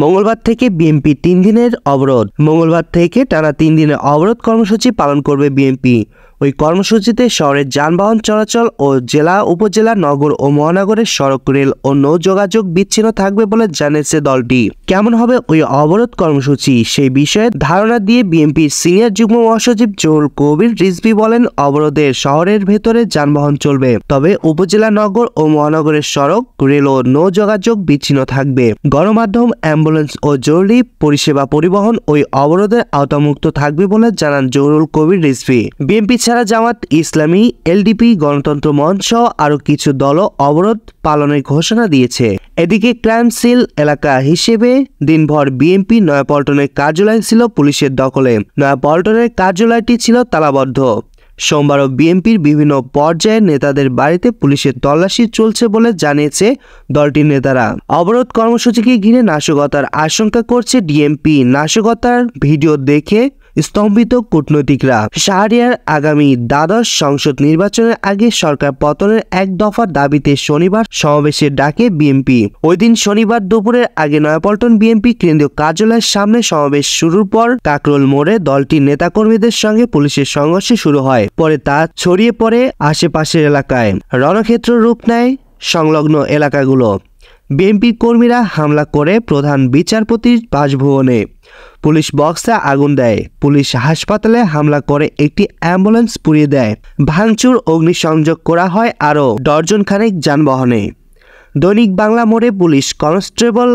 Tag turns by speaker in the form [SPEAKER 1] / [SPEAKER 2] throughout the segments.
[SPEAKER 1] মঙ্গলবার থেকে বিএনপি তিন দিনের অবরোধ মঙ্গলবার থেকে টানা তিন দিনের অবরোধ কর্মসূচি পালন করবে বিএনপি ওই কর্মসূচিতে শহরের যানবাহন চলাচল ও জেলা উপজেলা নগর ও মহানগরের সড়ক রেল ও নৌ যোগাযোগ বিচ্ছিন্ন থাকবে বলে জানিয়েছে দলটি কেমন হবে ওই অবরোধ কর্মসূচি সেই বিষয়ে ধারণা দিয়ে বিএনপির সিনিয়র যুগ্ম মহাসচিব জোর কবির রিজভি বলেন অবরোধে শহরের ভেতরে যানবাহন চলবে তবে উপজেলা নগর ও মহানগরের সড়ক রেল ও নৌ যোগাযোগ বিচ্ছিন্ন থাকবে গণমাধ্যম অ্যাম্বুলেন্স ও জরুরি পরিষেবা পরিবহন ওই অবরোধের আওতামুক্ত থাকবে বলে জানান জহুরুল কবির রিজভি বিএনপি ছাড়া জামাত ইসলামী এলডিপি গণতন্ত্র মঞ্চ সহ আরও কিছু দলও অবরোধ পালনের ঘোষণা দিয়েছে এদিকে ক্রাইমসিল এলাকা হিসেবে দিনভর বিএনপি নয়াপল্টনের কার্যালয় ছিল পুলিশের দখলে নয়াপল্টনের কার্যালয়টি ছিল তালাবদ্ধ সোমবারও বিএনপির বিভিন্ন পর্যায়ের নেতাদের বাড়িতে পুলিশের তল্লাশি চলছে বলে জানিয়েছে দলটির নেতারা অবরোধ কর্মসূচিকে ঘিরে নাশকতার আশঙ্কা করছে ডিএমপি নাশকতার ভিডিও দেখে স্তম্ভিত কূটনৈতিকরা শাহরিয়ার আগামী দ্বাদশ সংসদ নির্বাচনের আগে সরকার পতনের এক দফার দাবিতে শনিবার সমাবেশের ডাকে বিএনপি ওই শনিবার দুপুরের আগে নয়াপল্টন বিএনপি কেন্দ্রীয় কার্যালয়ের সামনে সমাবেশ শুরুর পর কাকরোল মোড়ে দলটির নেতাকর্মীদের সঙ্গে পুলিশের সংঘর্ষে শুরু হয় পরে তা ছড়িয়ে পড়ে আশেপাশের এলাকায় রণক্ষেত্র রূপ নেয় সংলগ্ন এলাকাগুলো বিএনপি কর্মীরা হামলা করে প্রধান বিচারপতির বাসভবনে পুলিশ বক্সে আগুন দেয় পুলিশ হাসপাতালে হামলা করে একটি অ্যাম্বুলেন্স পুড়িয়ে দেয় ভাঙচুর অগ্নিসংযোগ করা হয় আরও ডর্জন খানেক যানবাহনে দৈনিক বাংলা মোড়ে পুলিশ কনস্টেবল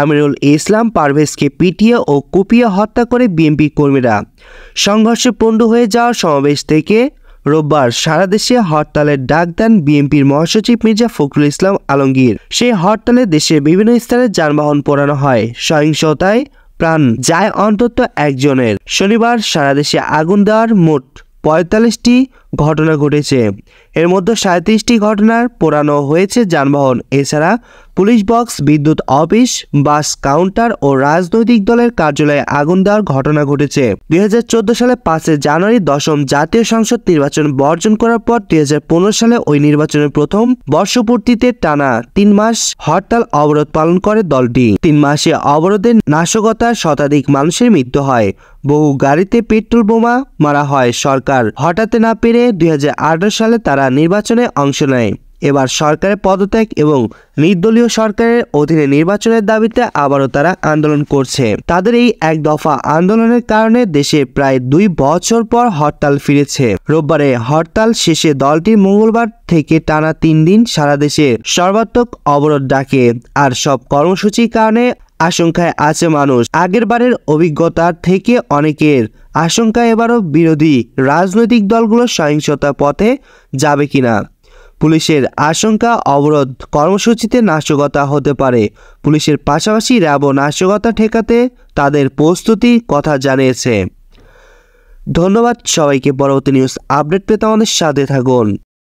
[SPEAKER 1] আমিরুল ইসলাম পারভেজকে পিটিয়ে ও কুপিয়ে হত্যা করে বিএনপি কর্মীরা সংঘর্ষে পণ্ড হয়ে যাওয়া সমাবেশ থেকে রোববার সারা দেশে হরতালের ডাক দেন বিএনপির মহাসচিব মির্জা ফখরুল ইসলাম আলমগীর সেই হরতালে দেশের বিভিন্ন স্থানে যানবাহন পোড়ানো হয় সহিংসতায় প্রাণ যায় অন্তত একজনের শনিবার সারাদেশে আগুন দেওয়ার মোট পঁয়তাল্লিশটি ঘটনা ঘটেছে এর মধ্যে সাঁত্রিশটি ঘটনার পোড়ানো হয়েছে যানবাহন এছাড়া পুলিশ বক্স বিদ্যুৎ অফিস বাস কাউন্টার ও রাজনৈতিক দলের কার্যালয়ে আগুন দেওয়ার ঘটনা ঘটেছে দুই সালে পাঁচে জানুয়ারি দশম জাতীয় সংসদ নির্বাচন বর্জন করার পর দুই সালে ওই নির্বাচনের প্রথম বর্ষপূর্তিতে টানা তিন মাস হরতাল অবরোধ পালন করে দলটি তিন মাসে অবরোধের নাশকতার শতাধিক মানুষের মৃত্যু হয় বহু গাড়িতে পেট্রোল বোমা মারা হয় সরকার হঠাতে না পেরে দুই সালে তারা নির্বাচনে অংশ নেয় এবার সরকারের পদত্যাগ এবং নির্দলীয় সরকারের অধীনে নির্বাচনের দাবিতে আবারও তারা আন্দোলন করছে তাদের এই এক দফা আন্দোলনের কারণে দেশে প্রায় দুই বছর পর হরতাল ফিরেছে রোববারে হরতাল শেষে দলটি মঙ্গলবার থেকে টানা তিন দিন সারা দেশে সর্বাত্মক অবরোধ ডাকে আর সব কর্মসূচির কারণে আশঙ্কায় আছে মানুষ আগের বারের অভিজ্ঞতা থেকে অনেকের আশঙ্কা এবারও বিরোধী রাজনৈতিক দলগুলো সহিংসতা পথে যাবে কিনা পুলিশের আশঙ্কা অবরোধ কর্মসূচিতে নাশকতা হতে পারে পুলিশের পাশাপাশি র্যাব নাশকতা ঠেকাতে তাদের প্রস্তুতি কথা জানিয়েছে ধন্যবাদ সবাইকে পরবর্তী নিউজ আপডেট পেতে আমাদের সাথে থাকুন